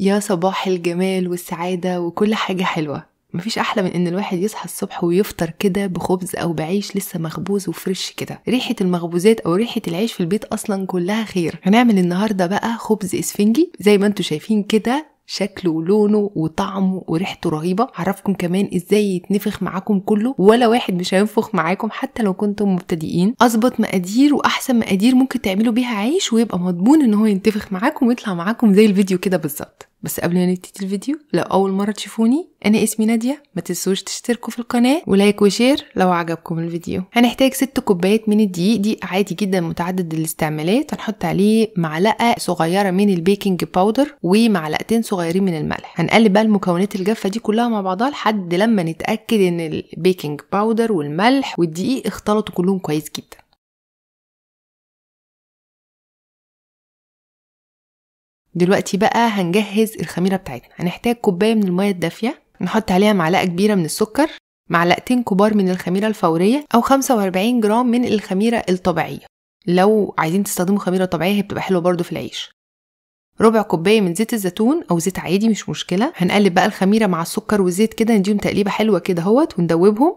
يا صباح الجمال والسعادة وكل حاجة حلوة مفيش أحلى من إن الواحد يصحى الصبح ويفطر كده بخبز أو بعيش لسه مخبوز وفريش كده ريحة المخبوزات أو ريحة العيش في البيت أصلا كلها خير هنعمل النهاردة بقى خبز إسفنجي زي ما انتوا شايفين كده شكله ولونه وطعمه وريحته رهيبه هعرفكم كمان ازاي يتنفخ معاكم كله ولا واحد مش هينفخ معاكم حتى لو كنتم مبتدئين اظبط مقادير واحسن مقادير ممكن تعملوا بيها عيش ويبقى مضمون ان هو ينتفخ معاكم ويطلع معاكم زي الفيديو كده بالظبط بس قبل ما نبتدي الفيديو لو أول مرة تشوفوني أنا اسمي نادية ما تنسوش تشتركوا في القناة ولايك وشير لو عجبكم الفيديو هنحتاج ست كوبايات من الدقيق دي عادي جدا متعدد الاستعمالات هنحط عليه معلقة صغيرة من البيكنج باودر ومعلقتين صغيرين من الملح هنقلب بقى المكونات الجافة دي كلها مع بعضها لحد لما نتأكد إن البيكنج باودر والملح والدقيق اختلطوا كلهم كويس جدا دلوقتي بقى هنجهز الخميره بتاعتنا هنحتاج كوبايه من الميه الدافيه نحط عليها معلقه كبيره من السكر معلقتين كبار من الخميره الفوريه او 45 جرام من الخميره الطبيعيه لو عايزين تستخدموا خميره طبيعيه هي بتبقى حلوه برضو في العيش ربع كوبايه من زيت الزيتون او زيت عادي مش مشكله هنقلب بقى الخميره مع السكر والزيت كده نديهم تقليبه حلوه كده اهوت وندوبهم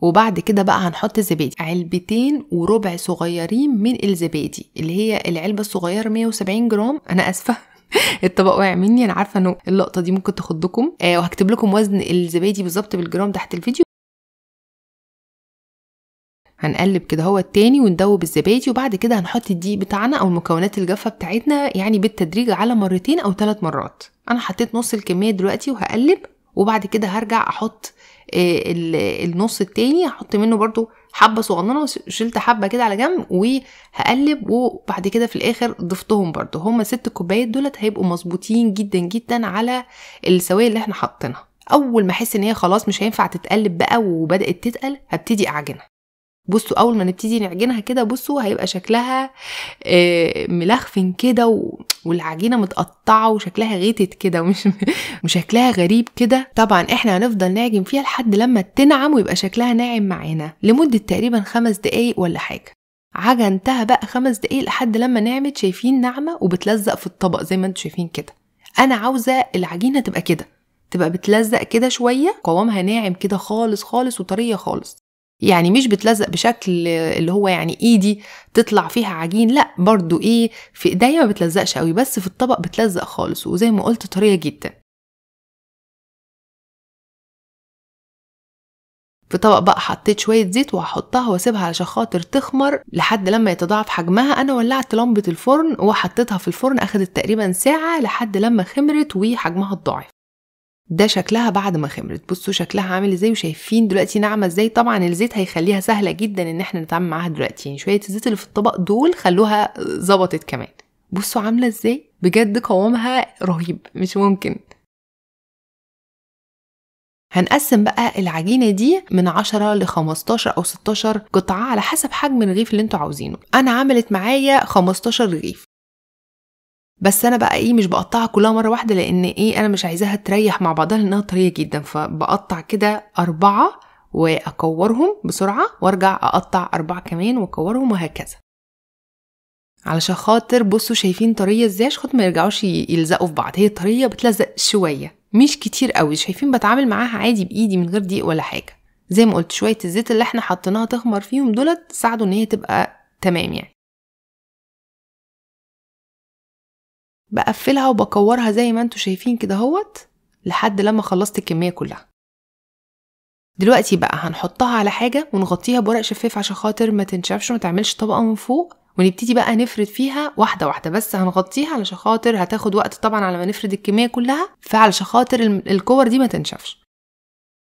وبعد كده بقى هنحط الزبادي علبتين وربع صغيرين من الزبادي اللي هي العلبة الصغيرة 170 جرام أنا آسفة الطبق واقع مني انا عارفه انه اللقطه دي ممكن تخضكم آه وهكتب لكم وزن الزبادي بالظبط بالجرام تحت الفيديو هنقلب كده هو التاني وندوب الزبادي وبعد كده هنحط الدقيق بتاعنا او المكونات الجافه بتاعتنا يعني بالتدريج على مرتين او ثلاث مرات انا حطيت نص الكميه دلوقتي وهقلب وبعد كده هرجع احط آه، النص التاني هحط منه برضو حبه صغننه شلت حبه كده على جنب وهقلب وبعد كده في الاخر ضفتهم برده هما ست كوبايات دولت هيبقوا مظبوطين جدا جدا على السوائل اللي احنا حاطينها اول ما احس ان هي خلاص مش هينفع تتقلب بقى وبدات تتقل هبتدي اعجنها بصوا اول ما نبتدي نعجنها كده بصوا هيبقى شكلها آه، ملخفن كده والعجينه متقطعه وشكلها غيتت كده ومش وشكلها غريب كده طبعا احنا هنفضل نعجن فيها لحد لما تنعم ويبقى شكلها ناعم معانا لمده تقريبا خمس دقايق ولا حاجه عجنتها بقى خمس دقايق لحد لما نعمت شايفين ناعمه وبتلزق في الطبق زي ما انتم شايفين كده انا عاوزه العجينه تبقى كده تبقى بتلزق كده شويه قوامها ناعم كده خالص خالص وطريه خالص يعني مش بتلزق بشكل اللي هو يعني ايدي تطلع فيها عجين لا برضو ايه في ايديا ما بتلزقش قوي بس في الطبق بتلزق خالص وزي ما قلت طريه جدا في طبق بقى حطيت شويه زيت وهحطها واسيبها علشان خاطر تخمر لحد لما يتضاعف حجمها انا ولعت لمبه الفرن وحطيتها في الفرن اخدت تقريبا ساعه لحد لما خمرت وحجمها اتضاعف ده شكلها بعد ما خمرت بصوا شكلها عامل ازاي وشايفين دلوقتي ناعمه ازاي طبعا الزيت هيخليها سهله جدا ان احنا نتعامل معاها دلوقتي يعني شويه الزيت اللي في الطبق دول خلوها ظبطت كمان بصوا عامله ازاي بجد قوامها رهيب مش ممكن هنقسم بقى العجينه دي من 10 ل 15 او 16 قطعه على حسب حجم الرغيف اللي انتوا عاوزينه انا عملت معايا 15 رغيف بس انا بقى ايه مش بقطعها كلها مره واحده لان ايه انا مش عايزاها تريح مع بعضها لانها طريه جدا فبقطع كده اربعه واكورهم بسرعه وارجع اقطع اربعه كمان واكورهم وهكذا علشان خاطر بصوا شايفين طريه ازاي عشان خاطر ما يرجعوش يلزقوا في بعض هي طريه بتلزق شويه مش كتير قوي شايفين بتعامل معاها عادي بايدي من غير ضيق ولا حاجه زي ما قلت شويه الزيت اللي احنا حطيناها تخمر فيهم دولت ساعدوا ان هي تبقى تمام يعني بقفلها وبكورها زي ما انتوا شايفين كده هوت لحد لما خلصت الكمية كلها دلوقتي بقى هنحطها على حاجة ونغطيها بورق شفاف عشان خاطر ما تنشفش وما تعملش طبقة من فوق ونبتدي بقى نفرد فيها واحدة واحدة بس هنغطيها علشان خاطر هتاخد وقت طبعا على ما نفرد الكمية كلها فعلشان خاطر الكور دي ما تنشفش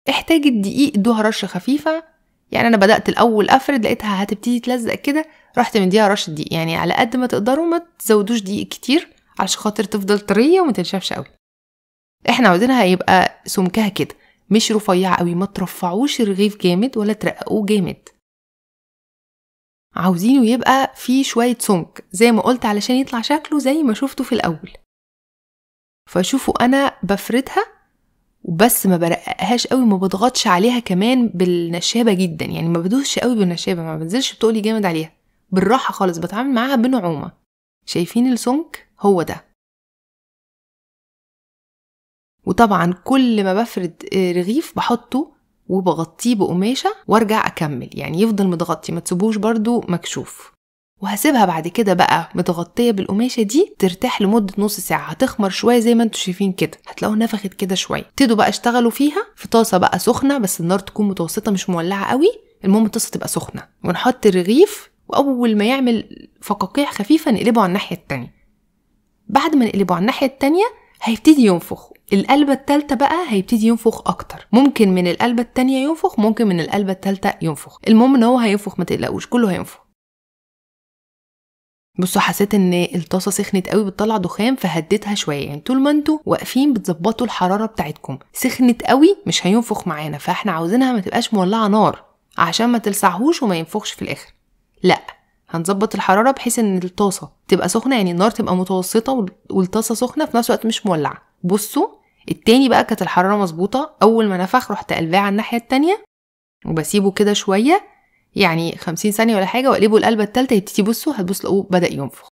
احتاج الدقيق ادوها رشة خفيفة يعني انا بدأت الاول افرد لقيتها هتبتدي تلزق كده رحت مديها رشة دقيق يعني على قد ما تقدروا ما تزودوش دقيق كتير علشان خاطر تفضل طريه وما تنشفش قوي احنا عاوزينها يبقى سمكها كده مش رفيع قوي ما ترفعوش الرغيف جامد ولا ترققوه جامد عاوزينه يبقى فيه شوية سمك زي ما قلت علشان يطلع شكله زي ما شفته في الأول فشوفوا أنا بفردها وبس ما برققهاش قوي ما بضغطش عليها كمان بالنشابة جدا يعني ما بدوسش قوي بالنشابة ما بنزلش بتقولي جامد عليها بالراحة خالص بتعامل معاها بنعومة شايفين السمك هو ده وطبعا كل ما بفرد آه، رغيف بحطه وبغطيه بقماشة وارجع أكمل يعني يفضل متغطي ما تسيبوش برده مكشوف وهسيبها بعد كده بقى متغطية بالقماشة دي ترتاح لمدة نص ساعة هتخمر شوية زي ما انتوا شايفين كده هتلاقوها نفخت كده شوية ابتدوا بقى اشتغلوا فيها في طاسة بقى سخنة بس النار تكون متوسطة مش مولعة قوي المهم الطاسة تبقى سخنة ونحط الرغيف وأول ما يعمل فقاقيع خفيفة نقلبه على الناحية التانية بعد ما نقلبه على الناحيه التانيه هيبتدي ينفخ القلبة التالتة بقى هيبتدي ينفخ أكتر ممكن من القلبة التانية ينفخ ممكن من القلبة التالتة ينفخ المهم إن هو هينفخ ما تقلقوش كله هينفخ بصوا حسيت ان الطاسه سخنت قوي بتطلع دخان فهديتها شويه يعني طول ما انتوا واقفين بتظبطوا الحراره بتاعتكم سخنت قوي مش هينفخ معانا فاحنا عاوزينها ما تبقاش مولعه نار عشان ما تلسعهوش وما ينفخش في الاخر هنظبط الحراره بحيث ان الطاسه تبقى سخنه يعني النار تبقى متوسطه والطاسه سخنه في نفس الوقت مش مولعه بصوا التاني بقى كانت الحراره مظبوطه اول ما نفخ رحت قلباه على الناحيه التانيه وبسيبه كده شويه يعني خمسين ثانيه ولا حاجه واقلبه القلبه التالته يبتدي بصوا هتبص تلاقوه بدا ينفخ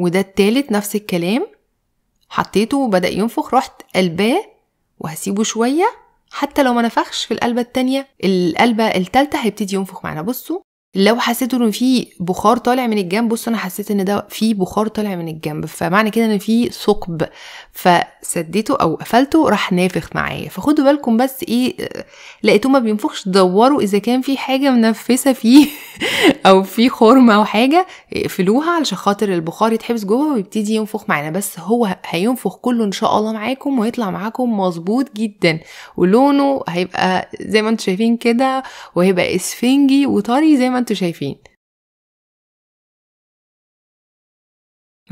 وده التالت نفس الكلام حطيته وبدا ينفخ رحت قلباه وهسيبه شويه حتى لو ما نفخش في القلبة التانية القلبة التالتة هيبتدي ينفخ معانا بصوا لو حسيتوا ان في بخار طالع من الجنب بصوا انا حسيت ان ده في بخار طالع من الجنب فمعنى كده ان في ثقب فسديته او قفلته راح نافخ معايا فخدوا بالكم بس ايه لقيتوه ما بينفخش دوروا اذا كان في حاجه منفسه فيه او في خرمه او حاجه اقفلوها علشان خاطر البخار يتحبس جوه ويبتدي ينفخ معانا بس هو هينفخ كله ان شاء الله معاكم ويطلع معاكم مظبوط جدا ولونه هيبقى زي ما انتم شايفين كده وهيبقى اسفنجي وطري زي ما انتوا شايفين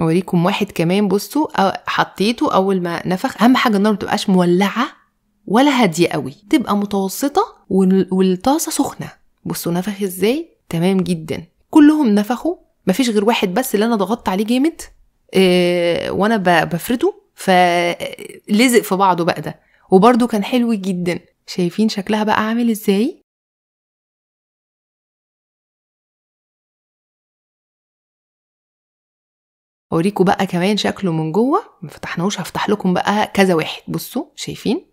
اوريكم واحد كمان بصوا حطيته اول ما نفخ اهم حاجه النار متبقاش مولعه ولا هاديه قوي تبقى متوسطه والطاسه سخنه بصوا نفخ ازاي تمام جدا كلهم نفخوا مفيش غير واحد بس اللي انا ضغطت عليه جامد إيه وانا بفرده فلزق في بعضه بقى ده وبرده كان حلو جدا شايفين شكلها بقى عامل ازاي اوريكم بقى كمان شكله من جوه ما فتحناهوش هفتح لكم بقى كذا واحد بصوا شايفين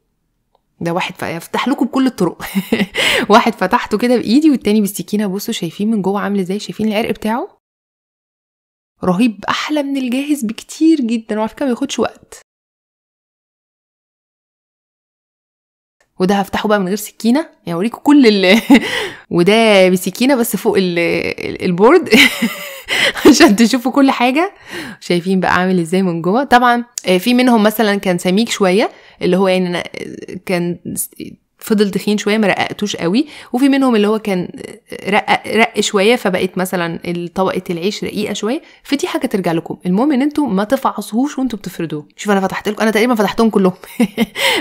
ده واحد هفتح لكم بكل الطرق واحد فتحته كده بايدي والتاني بالسكينه بصوا شايفين من جوه عامل ازاي شايفين العرق بتاعه رهيب احلى من الجاهز بكتير جدا وعلى فكره ما ياخدش وقت وده هفتحه بقى من غير سكينه يعني اوريكم كل ال وده بسكينه بس فوق البورد عشان تشوفوا كل حاجه شايفين بقى عامل ازاي من جوه طبعا آه، في منهم مثلا كان سميك شويه اللي هو يعني انا آه، كان فضل تخين شويه ما رققتوش قوي وفي منهم اللي هو كان رق رق شويه فبقت مثلا طبقه العيش رقيقه شويه فدي حاجه ترجع لكم المهم ان انتم ما تفعصوهوش وانتم بتفردوه شوف انا فتحت لكم انا تقريبا فتحتهم كلهم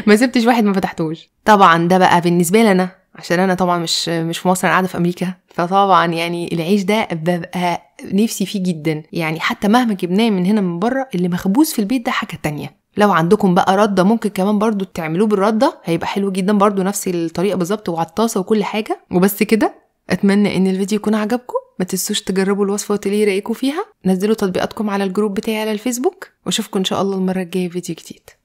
ما سبتش واحد ما فتحتوش طبعا ده بقى بالنسبه لي انا عشان انا طبعا مش مش في مصر انا قاعده في امريكا فطبعا يعني العيش ده ببقى نفسي فيه جدا يعني حتى مهما جبناه من هنا من بره اللي مخبوز في البيت ده حاجه تانية لو عندكم بقى رده ممكن كمان برضو تعملوه بالرده هيبقى حلو جدا برضو نفس الطريقه بالظبط وعلى الطاسه وكل حاجه وبس كده اتمنى ان الفيديو يكون عجبكم ما تنسوش تجربوا الوصفه وتقولي رايكم فيها نزلوا تطبيقاتكم على الجروب بتاعي على الفيسبوك واشوفكم ان شاء الله المره الجايه فيديو جديد